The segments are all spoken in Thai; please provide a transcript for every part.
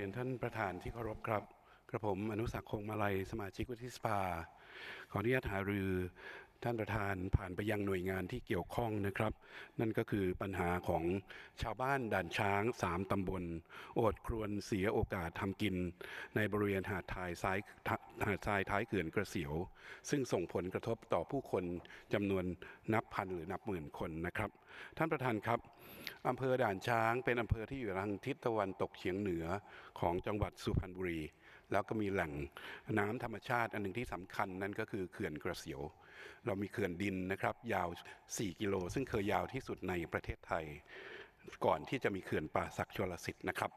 รียนท่านประธานที่เคารพครับ กระผมอนุสักคงมาลัยสมาชิกวุฒิสภาขออนุญาตหารือท่านประธานผ่านไปยังหน่วยงานที่เกี่ยวข้องนะครับ นั่นก็คือปัญหาของชาวบ้านด่านช้าง3ตำบล โอดครวนเสียโอกาสทำกิน ในบริเวณหาดทรายซ้ายหาดทรายท้ายเขื่อนกระเสียว ซึ่งส่งผลกระทบต่อผู้คนจำนวนนับพันหรือนับหมื่นคนนะครับ ท่านประธานครับอำเภอด่านช้าง เป็นอำเภอที่อยู่ทางทิศตะวันตกเฉียงเหนือของจังหวัดสุพรรณบุรีแล้วก็มีแหล่ง น้ำธรรมชาติอันหนึ่งที่สำคัญนั่นก็คือเขื่อนกระเสียว เรามีเขื่อนดินนะครับ ยาว 4 กิโล ซึ่งเคยยาวที่สุดในประเทศไทย ก่อนที่จะมีเขื่อนป่าศักชลสิทธิ์นะครับ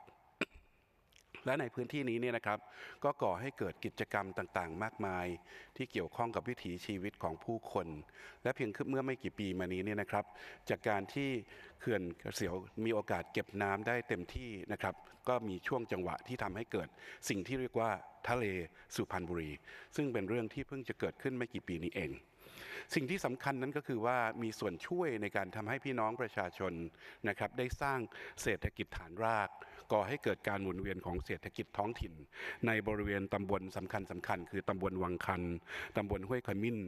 และในพื้นที่นี้เนี่ยนะครับก็ก่อให้เกิดกิจกรรมต่างๆ มากมายที่เกี่ยวข้องกับวิถีชีวิตของผู้คน และเพียงเมื่อไม่กี่ปีมานี้เนี่ยนะครับจากการที่เขื่อนเสียวมีโอกาสเก็บน้ำได้เต็มที่นะครับก็มีช่วงจังหวะที่ทำให้เกิด สิ่งที่เรียกว่าทะเลสุพรรณบุรี ซึ่งเป็นเรื่องที่เพิ่งจะเกิดขึ้นไม่กี่ปีนี้เองสิ่งที่สำคัญนั้นก็คือว่ามีส่วนช่วยในการทำให้พี่น้องประชาชนนะครับได้สร้างเศรษฐกิจฐานรากก่อให้เกิดการหมุนเวียนของเศรษฐกิจท้องถิ่น ในบริเวณตำบลสำคัญสำคัญคือตำบลวังคัน ตำบลห้วยขมิ้น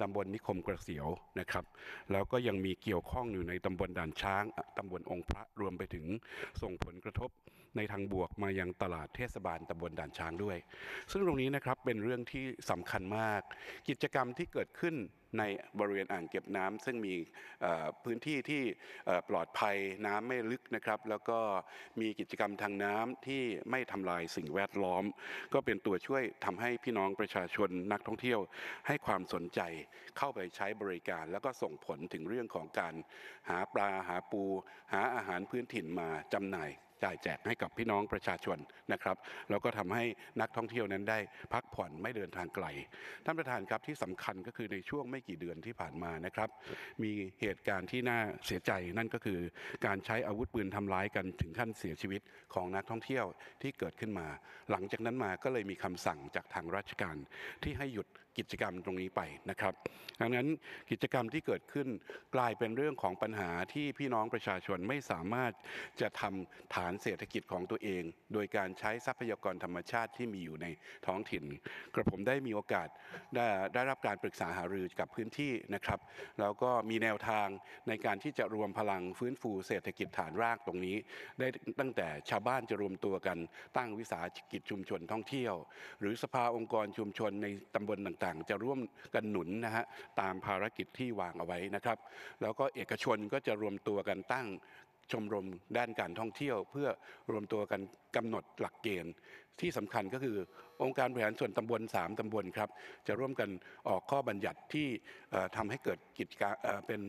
ตำบลนิคมกระเสียวนะครับ แล้วก็ยังมีเกี่ยวข้องอยู่ในตำบลด่านช้าง ตำบลองค์พระรวมไปถึงส่งผลกระทบในทางบวกมายังตลาดเทศบาลตำบลด่านช้างด้วยซึ่งตรงนี้นะครับเป็นเรื่องที่สำคัญมาก กิจกรรมที่เกิดขึ้นในบริเวณอ่างเก็บน้ำ ซึ่งมีพื้นที่ที่ปลอดภัยน้ำไม่ลึกนะครับ แล้วก็มีกิจกรรมทางน้ำที่ไม่ทำลายสิ่งแวดล้อม ก็เป็นตัวช่วยทำให้พี่น้องประชาชนนักท่องเที่ยวให้ความสนใจเข้าไปใช้บริการ แล้วก็ส่งผลถึงเรื่องของการหาปลาหาปู หาอาหารพื้นถิ่นมาจำหน่ายจ่ายแจกให้กับพี่น้องประชาชนนะครับแล้วก็ทำให้นักท่องเที่ยวนั้นได้พักผ่อนไม่เดินทางไกลท่านประธานครับที่สำคัญก็คือในช่วงไม่กี่เดือนที่ผ่านมานะครับ มีเหตุการณ์ที่น่าเสียใจนั่นก็คือการใช้อาวุธปืนทำร้ายกันถึงขั้นเสียชีวิตของนักท่องเที่ยวที่เกิดขึ้นมา หลังจากนั้นมาก็เลยมีคำสั่งจากทางราชการที่ให้หยุดกิจกรรมตรงนี้ไปนะครับ ดังนั้นกิจกรรมที่เกิดขึ้น กลายเป็นเรื่องของปัญหาที่พี่น้องประชาชนไม่สามารถจะทำฐานเศรษฐกิจของตัวเอง โดยการใช้ทรัพยากรธรรมชาติที่มีอยู่ในท้องถิ่น กระผมได้มีโอกาสได้ได้รับการปรึกษาหารือกับพื้นที่นะครับ แล้วก็มีแนวทางในการที่จะรวมพลังฟื้นฟูเศรษฐกิจฐานรากตรงนี้ได้ตั้งแต่ชาวบ้านจะรวมตัวกันตั้งวิสาหกิจชุมชนท่องเที่ยว หรือสภาองค์กรชุมชนในตำบลต่างต่างๆจะร่วมกันหนุนนะฮะตามภารกิจที่วางเอาไว้นะครับ แล้วก็เอกชนก็จะรวมตัวกันตั้งชมรมด้านการท่องเที่ยว เพื่อรวมตัวกันกำหนดหลักเกณฑ์ ที่สำคัญก็คือองค์การบริหารส่วนตำบล3ตำบลครับ จะร่วมกันออกข้อบัญญัติที่ทำให้เกิดกิจการเป็น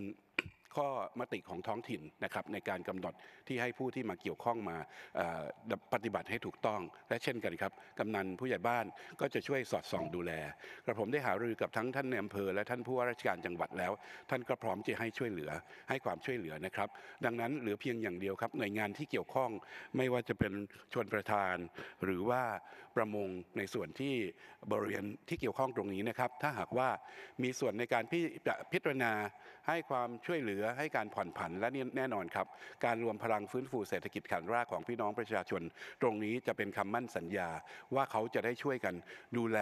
ข้อมติของท้องถิ่นนะครับในการกำหนดที่ให้ผู้ที่มาเกี่ยวข้องมาปฏิบัติให้ถูกต้อง และเช่นกันครับกำนันผู้ใหญ่บ้านก็จะช่วยสอดส่องดูแลกระผมได้หารือกับทั้งท่านในอำเภอและท่านผู้ว่าราชการจังหวัดแล้ว ท่านก็พร้อมจะให้ช่วยเหลือให้ความช่วยเหลือนะครับ ดังนั้นเหลือเพียงอย่างเดียวครับหน่วยงานที่เกี่ยวข้องไม่ว่าจะเป็นชนประธาน หรือว่าประมงในส่วนที่บริเวณที่เกี่ยวข้องตรงนี้นะครับถ้าหากว่ามีส่วนในการพิจารณาให้ความช่วยเหลืออให้การผ่อนผันและแน่นอนครับ การรวมพลังฟื้นฟูเศรษฐกิจขันรากของพี่น้องประชาชน ตรงนี้จะเป็นคำมั่นสัญญาว่าเขาจะได้ช่วยกัน ดูแล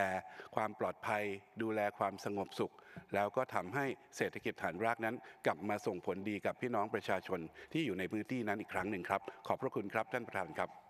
ความปลอดภัย ดูแลความสงบสุข แล้วก็ทำให้เศรษฐกิจฐานรากนั้น กลับมาส่งผลดีกับพี่น้องประชาชน ที่อยู่ในพื้นที่นั้นอีกครั้งหนึ่งครับขอบพระคุณครับท่านประธานครับ